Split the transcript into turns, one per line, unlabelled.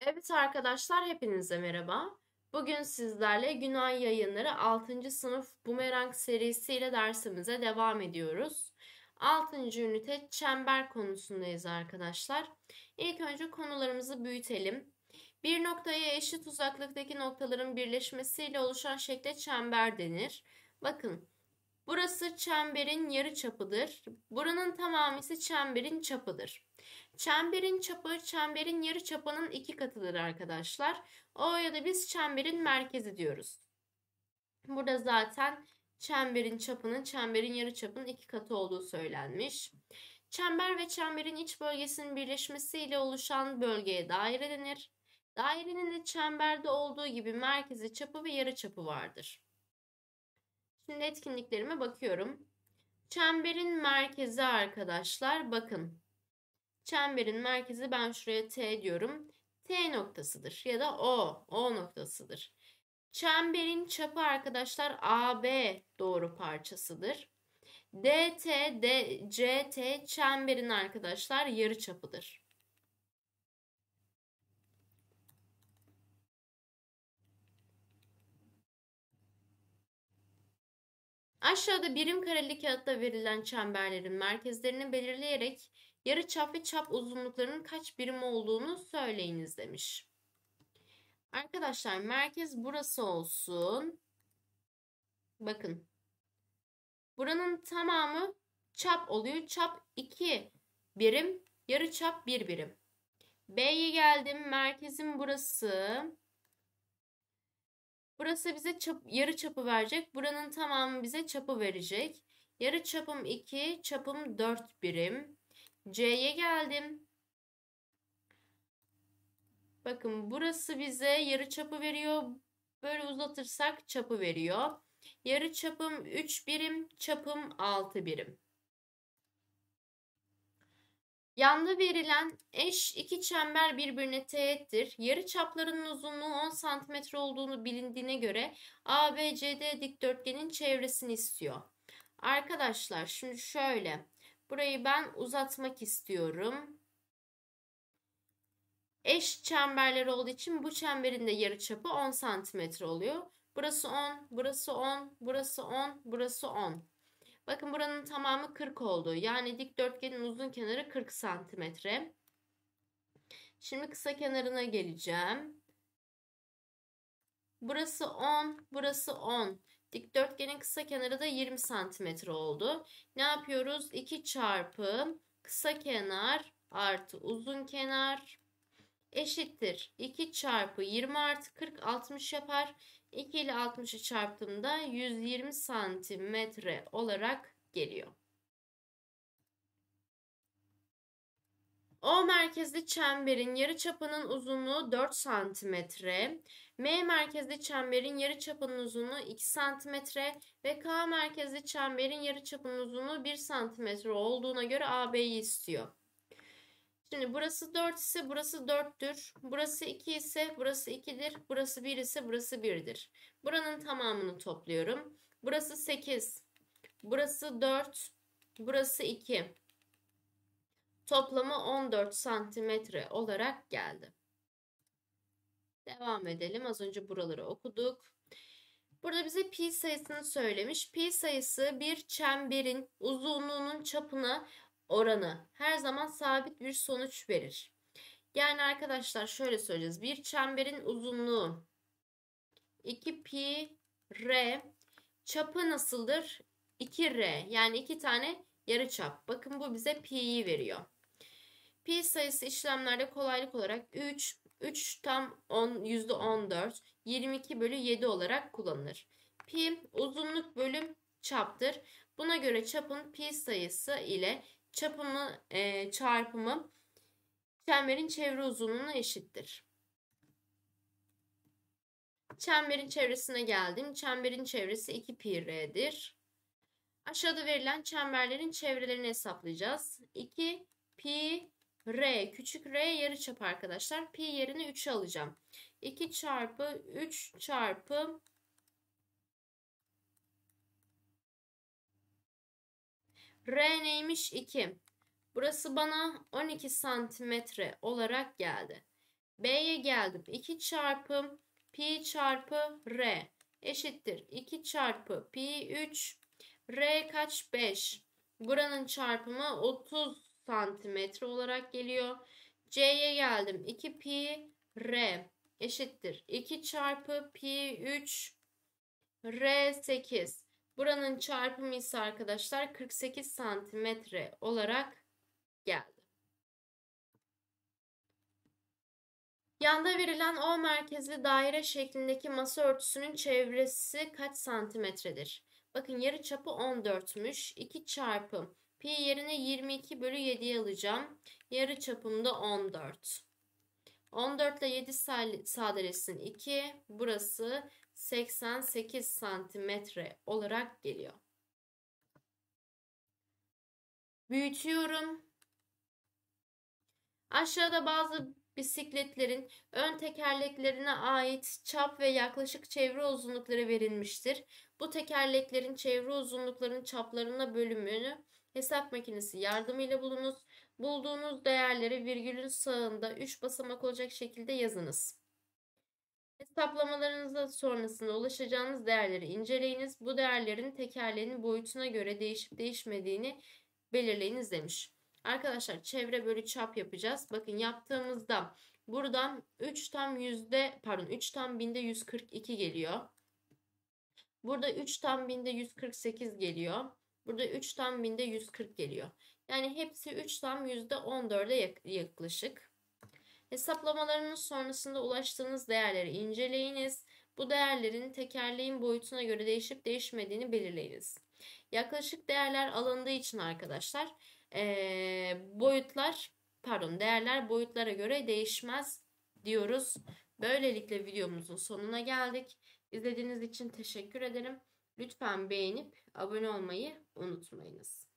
Evet arkadaşlar hepinize merhaba. Bugün sizlerle Günay Yayınları 6. sınıf Bumerang serisiyle dersimize devam ediyoruz. 6. ünite çember konusundayız arkadaşlar. İlk önce konularımızı büyütelim. Bir noktaya eşit uzaklıktaki noktaların birleşmesiyle oluşan şekle çember denir. Bakın Burası çemberin yarı çapıdır. Buranın tamamı ise çemberin çapıdır. Çemberin çapı çemberin yarı çapının iki katıdır arkadaşlar. O ya da biz çemberin merkezi diyoruz. Burada zaten çemberin çapının çemberin yarı çapının iki katı olduğu söylenmiş. Çember ve çemberin iç bölgesinin birleşmesiyle oluşan bölgeye daire denir. Dairenin de çemberde olduğu gibi merkezi çapı ve yarı çapı vardır. Şimdi etkinliklerime bakıyorum. Çemberin merkezi arkadaşlar bakın. Çemberin merkezi ben şuraya T diyorum. T noktasıdır ya da O, O noktasıdır. Çemberin çapı arkadaşlar AB doğru parçasıdır. DT, DCT çemberin arkadaşlar yarı çapıdır. Aşağıda birim kareli kağıtta verilen çemberlerin merkezlerini belirleyerek yarı çap ve çap uzunluklarının kaç birim olduğunu söyleyiniz demiş. Arkadaşlar merkez burası olsun. Bakın. Buranın tamamı çap oluyor. Çap 2 birim, yarı çap 1 bir birim. B'ye geldim. Merkezim burası. Burası bize çap, yarı çapı verecek. Buranın tamamı bize çapı verecek. Yarı çapım 2, çapım 4 birim. C'ye geldim. Bakın burası bize yarı çapı veriyor. Böyle uzatırsak çapı veriyor. Yarı çapım 3 birim, çapım 6 birim. Yanda verilen eş iki çember birbirine teğettir. Yarı çaplarının uzunluğu 10 cm olduğunu bilindiğine göre ABCD dikdörtgenin çevresini istiyor. Arkadaşlar şimdi şöyle. Burayı ben uzatmak istiyorum. Eş çemberler olduğu için bu çemberin de yarı çapı 10 cm oluyor. Burası 10, burası 10, burası 10, burası 10. Bakın buranın tamamı 40 oldu. Yani dikdörtgenin uzun kenarı 40 santimetre. Şimdi kısa kenarına geleceğim. Burası 10, burası 10. Dikdörtgenin kısa kenarı da 20 santimetre oldu. Ne yapıyoruz? 2 çarpı kısa kenar artı uzun kenar eşittir. 2 çarpı 20 artı 40 60 yapar. 2 ile 60'ı çarptığımda 120 santimetre olarak geliyor. O merkezli çemberin yarı çapının uzunluğu 4 santimetre, M merkezli çemberin yarı çapının uzunluğu 2 santimetre ve K merkezli çemberin yarı çapının uzunluğu 1 santimetre olduğuna göre AB'yi istiyor. Şimdi burası 4 ise burası 4'tür. Burası 2 ise burası 2'dir. Burası 1 ise burası 1'dir. Buranın tamamını topluyorum. Burası 8. Burası 4. Burası 2. Toplamı 14 santimetre olarak geldi. Devam edelim. Az önce buraları okuduk. Burada bize pi sayısını söylemiş. Pi sayısı bir çemberin uzunluğunun çapına oranı her zaman sabit bir sonuç verir. Yani arkadaşlar şöyle söyleyeceğiz. Bir çemberin uzunluğu 2 pi r çapı nasıldır? 2 r yani iki tane yarı çap. Bakın bu bize pi'yi veriyor. Pi sayısı işlemlerde kolaylık olarak 3, 3 tam 10, %14, 22 bölü 7 olarak kullanılır. Pi uzunluk bölüm çaptır. Buna göre çapın pi sayısı ile çapımı e, çarpımı çemberin çevre uzunluğuna eşittir. Çemberin çevresine geldim. Çemberin çevresi 2 pi r'dir. Aşağıda verilen çemberlerin çevrelerini hesaplayacağız. 2 pi r küçük r yarıçap arkadaşlar. Pi yerine 3'ü alacağım. 2 çarpı 3 çarpı R neymiş? 2. Burası bana 12 santimetre olarak geldi. B'ye geldim. 2 çarpı pi çarpı R eşittir. 2 çarpı pi 3. R kaç? 5. Buranın çarpımı 30 santimetre olarak geliyor. C'ye geldim. 2 pi R eşittir. 2 çarpı pi 3 R 8. Buranın çarpımı ise arkadaşlar 48 santimetre olarak geldi. Yanda verilen O merkezli daire şeklindeki masa örtüsünün çevresi kaç santimetredir? Bakın yarı çapı 14'müş. 2 çarpım pi yerine 22 bölü 7'yi alacağım. Yarı çapım da 14. 14 ile 7 sadeleşsin 2. Burası 88 santimetre olarak geliyor. Büyütüyorum. Aşağıda bazı bisikletlerin ön tekerleklerine ait çap ve yaklaşık çevre uzunlukları verilmiştir. Bu tekerleklerin çevre uzunluklarının çaplarına bölümünü hesap makinesi yardımıyla bulunuz. Bulduğunuz değerleri virgülün sağında 3 basamak olacak şekilde yazınız. Hesaplamalarınızda sonrasında ulaşacağınız değerleri inceleyiniz. Bu değerlerin tekerleğinin boyutuna göre değişip değişmediğini belirleyiniz demiş. Arkadaşlar çevre bölü çap yapacağız. Bakın yaptığımızda buradan 3 tam yüzde pardon 3 tam binde 142 geliyor. Burada 3 tam binde 148 geliyor. Burada 3 tam binde 140 geliyor. Yani hepsi 3 tam %14'e yaklaşık. Hesaplamalarının sonrasında ulaştığınız değerleri inceleyiniz. Bu değerlerin tekerleğin boyutuna göre değişip değişmediğini belirleyiniz. Yaklaşık değerler alındığı için arkadaşlar boyutlar pardon değerler boyutlara göre değişmez diyoruz. Böylelikle videomuzun sonuna geldik. İzlediğiniz için teşekkür ederim. Lütfen beğenip abone olmayı unutmayınız.